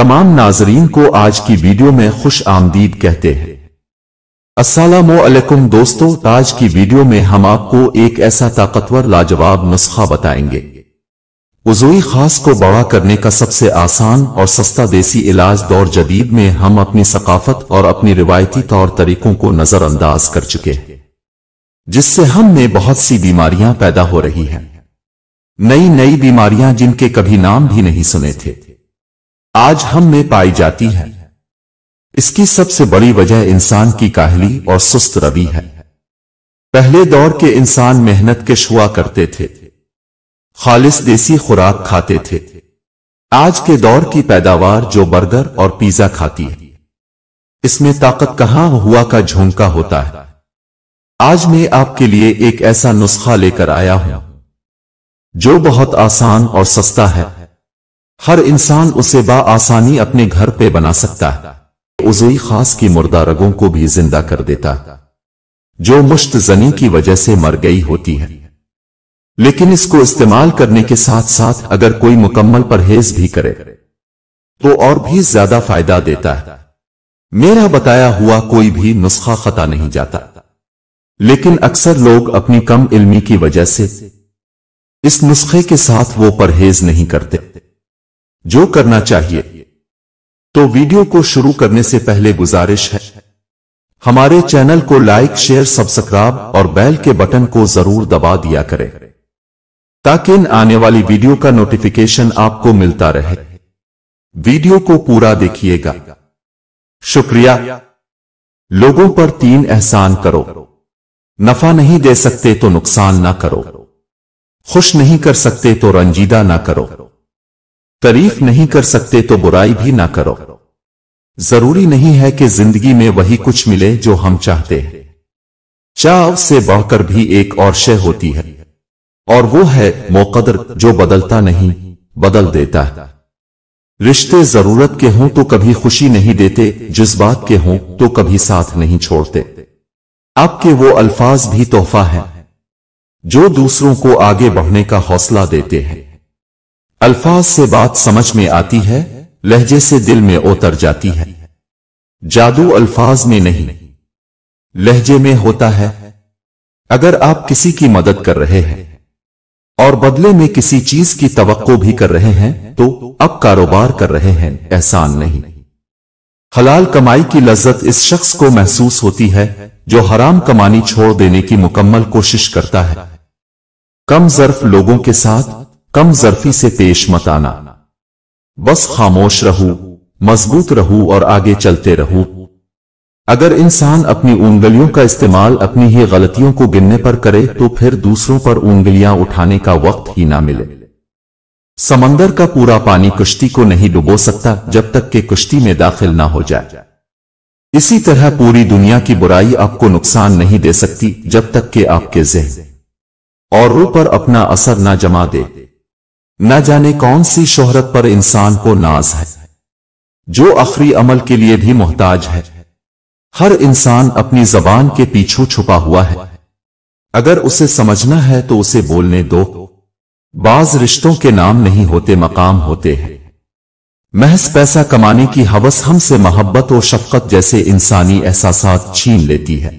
तमाम नाजरीन को आज की वीडियो में खुश आमदीद कहते हैं असलकुम दोस्तों आज की वीडियो में हम आपको एक ऐसा ताकतवर लाजवाब नुस्खा बताएंगे उजोई खास को बड़ा करने का सबसे आसान और सस्ता देसी इलाज दौर जदीद में हम अपनी सकाफत और अपनी रिवायती तौर तरीकों को नजरअंदाज कर चुके हैं जिससे हम में बहुत सी बीमारियां पैदा हो रही हैं नई नई बीमारियां जिनके कभी नाम भी नहीं सुने थे आज हम में पाई जाती है इसकी सबसे बड़ी वजह इंसान की काहली और सुस्त रवि है पहले दौर के इंसान मेहनत के शुआ करते थे खालिस देसी खुराक खाते थे आज के दौर की पैदावार जो बर्गर और पिज्जा खाती है इसमें ताकत कहां हुआ का झोंका होता है आज मैं आपके लिए एक ऐसा नुस्खा लेकर आया हूं जो बहुत आसान और सस्ता है हर इंसान उसे आसानी अपने घर पे बना सकता है उजई खास की मुर्दा रगों को भी जिंदा कर देता जो मुश्त जनी की वजह से मर गई होती है लेकिन इसको इस्तेमाल करने के साथ साथ अगर कोई मुकम्मल परहेज भी करे तो और भी ज्यादा फायदा देता है मेरा बताया हुआ कोई भी नुस्खा खता नहीं जाता लेकिन अक्सर लोग अपनी कम इल्मी की वजह से इस नुस्खे के साथ वो परहेज नहीं करते जो करना चाहिए तो वीडियो को शुरू करने से पहले गुजारिश है हमारे चैनल को लाइक शेयर सब्सक्राइब और बेल के बटन को जरूर दबा दिया करें ताकि इन आने वाली वीडियो का नोटिफिकेशन आपको मिलता रहे वीडियो को पूरा देखिएगा शुक्रिया लोगों पर तीन एहसान करो नफा नहीं दे सकते तो नुकसान ना करो खुश नहीं कर सकते तो रंजीदा ना करो तारीफ नहीं कर सकते तो बुराई भी ना करो जरूरी नहीं है कि जिंदगी में वही कुछ मिले जो हम चाहते हैं चाव से बढ़कर भी एक और शय होती है और वो है मोकदर जो बदलता नहीं बदल देता है रिश्ते जरूरत के हों तो कभी खुशी नहीं देते जज्बात के हों तो कभी साथ नहीं छोड़ते आपके वो अल्फाज भी तोहफा है जो दूसरों को आगे बढ़ने का हौसला देते हैं अल्फाज से बात समझ में आती है लहजे से दिल में उतर जाती है जादू अल्फाज में नहीं लहजे में होता है अगर आप किसी की मदद कर रहे हैं और बदले में किसी चीज की तवक्को भी कर रहे हैं तो अब कारोबार कर रहे हैं एहसान नहीं हलाल कमाई की लज्जत इस शख्स को महसूस होती है जो हराम कमानी छोड़ देने की मुकम्मल कोशिश करता है कम जर्फ लोगों के साथ कम जरफी से पेश मत आना बस खामोश रहू मजबूत रहू और आगे चलते रहू अगर इंसान अपनी उंगलियों का इस्तेमाल अपनी ही गलतियों को गिनने पर करे तो फिर दूसरों पर उंगलियां उठाने का वक्त ही ना मिले समंदर का पूरा पानी कुश्ती को नहीं डुबो सकता जब तक के कुश्ती में दाखिल ना हो जाए इसी तरह पूरी दुनिया की बुराई आपको नुकसान नहीं दे सकती जब तक के आपके जहन और पर अपना असर ना जमा दे न जाने कौन सी शोहरत पर इंसान को नाज है जो आखिरी अमल के लिए भी मोहताज है हर इंसान अपनी जबान के पीछू छुपा हुआ है अगर उसे समझना है तो उसे बोलने दो बाज रिश्तों के नाम नहीं होते मकाम होते हैं महज पैसा कमाने की हवस हमसे मोहब्बत और शफकत जैसे इंसानी एहसास छीन लेती है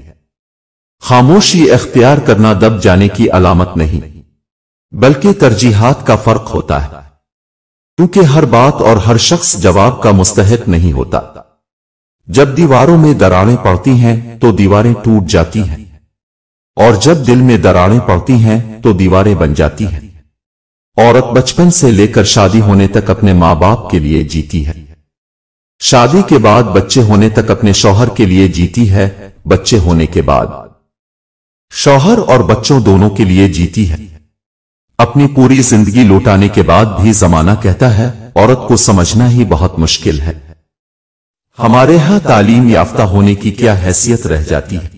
खामोशी अख्तियार करना दब जाने की अलामत नहीं बल्कि तरजीहात का फर्क होता है क्योंकि हर बात और हर शख्स जवाब का मुस्तहक नहीं होता जब दीवारों में दरारें पड़ती हैं तो दीवारें टूट जाती हैं और जब दिल में दरारें पड़ती हैं तो दीवारें बन जाती हैं औरत बचपन से लेकर शादी होने तक अपने माँ बाप के लिए जीती है शादी के बाद बच्चे होने तक अपने शौहर के लिए जीती है बच्चे होने के बाद शौहर और बच्चों दोनों के लिए जीती है अपनी पूरी जिंदगी लौटाने के बाद भी जमाना कहता है औरत को समझना ही बहुत मुश्किल है हमारे यहां तालीम याफ्ता होने की क्या हैसियत रह जाती है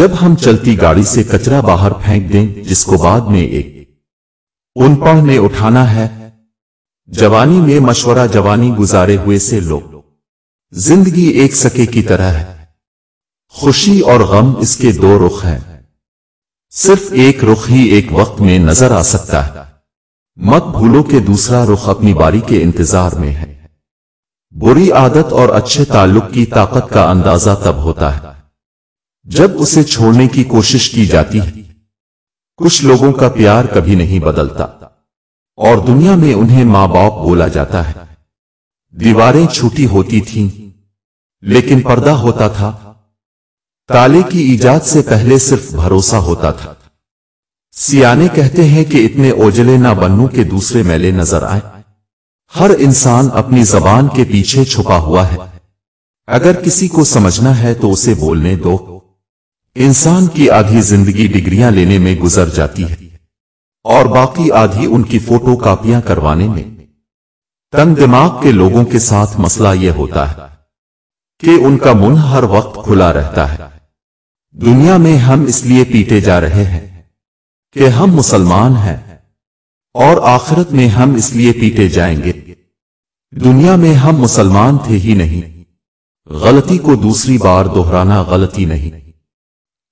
जब हम चलती गाड़ी से कचरा बाहर फेंक दें जिसको बाद में एक उनपढ़ ने उठाना है जवानी में मशवरा जवानी गुजारे हुए से लो जिंदगी एक सके की तरह है खुशी और गम इसके दो रुख हैं सिर्फ एक रुख ही एक वक्त में नजर आ सकता है मत भूलो कि दूसरा रुख अपनी बारी के इंतजार में है बुरी आदत और अच्छे ताल्लुक की ताकत का अंदाजा तब होता है जब उसे छोड़ने की कोशिश की जाती है कुछ लोगों का प्यार कभी नहीं बदलता और दुनिया में उन्हें मां बाप बोला जाता है दीवारें छूटी होती थीं, लेकिन पर्दा होता था ताले की ईजाद से पहले सिर्फ भरोसा होता था सियाने कहते हैं कि इतने ओजले ना बनू के दूसरे मेले नजर आए हर इंसान अपनी जबान के पीछे छुपा हुआ है अगर किसी को समझना है तो उसे बोलने दो इंसान की आधी जिंदगी डिग्रियां लेने में गुजर जाती है और बाकी आधी उनकी फोटो कापियां करवाने में तंग दिमाग के लोगों के साथ मसला यह होता है कि उनका मुंह हर वक्त खुला रहता है दुनिया में हम इसलिए पीटे जा रहे हैं कि हम मुसलमान हैं और आखिरत में हम इसलिए पीटे जाएंगे दुनिया में हम मुसलमान थे ही नहीं गलती को दूसरी बार दोहराना गलती नहीं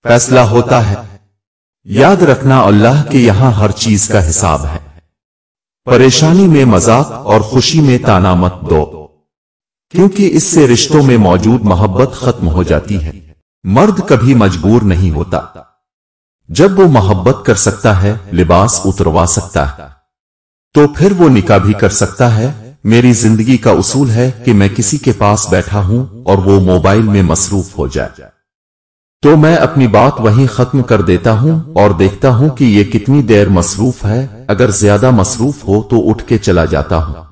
फैसला होता है याद रखना अल्लाह के यहां हर चीज का हिसाब है परेशानी में मजाक और खुशी में ताना मत दो क्योंकि इससे रिश्तों में मौजूद मोहब्बत खत्म हो जाती है मर्द कभी मजबूर नहीं होता जब वो मोहब्बत कर सकता है लिबास उतरवा सकता है तो फिर वो निकाह भी कर सकता है मेरी जिंदगी का उसूल है कि मैं किसी के पास बैठा हूं और वो मोबाइल में मसरूफ हो जाए तो मैं अपनी बात वहीं खत्म कर देता हूं और देखता हूं कि ये कितनी देर मसरूफ है अगर ज्यादा मसरूफ हो तो उठ के चला जाता हूं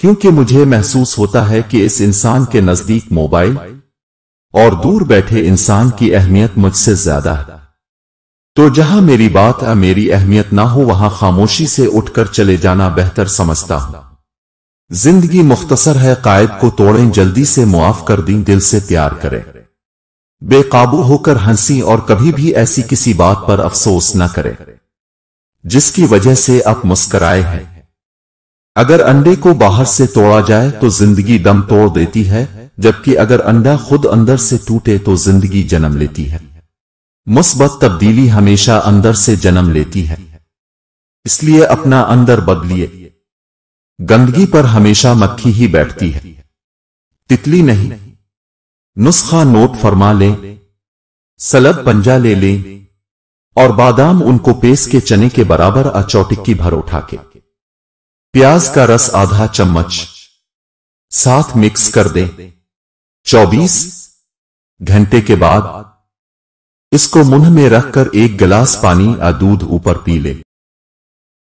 क्योंकि मुझे महसूस होता है कि इस इंसान के नजदीक मोबाइल और दूर बैठे इंसान की अहमियत मुझसे ज्यादा है तो जहां मेरी बात या मेरी अहमियत ना हो वहां खामोशी से उठकर चले जाना बेहतर समझता हूं जिंदगी मुख्तसर है कायद को तोड़ें जल्दी से मुआफ कर दी दिल से प्यार करें बेकाबू होकर हंसी और कभी भी ऐसी किसी बात पर अफसोस न करें जिसकी वजह से आप मुस्कराए हैं अगर अंडे को बाहर से तोड़ा जाए तो जिंदगी दम तोड़ देती है जबकि अगर अंडा खुद अंदर से टूटे तो जिंदगी जन्म लेती है मुस्बत तब्दीली हमेशा अंदर से जन्म लेती है इसलिए अपना अंदर बदलिए गंदगी पर हमेशा मक्खी ही बैठती है तितली नहीं नुस्खा नोट फरमा लें सलब पंजा ले लें और बादाम उनको पेस के चने के बराबर अचौटिक्की भर उठा के प्याज का रस आधा चम्मच साथ मिक्स कर दें चौबीस घंटे के बाद इसको मुंह में रखकर एक गिलास पानी या दूध ऊपर पी ले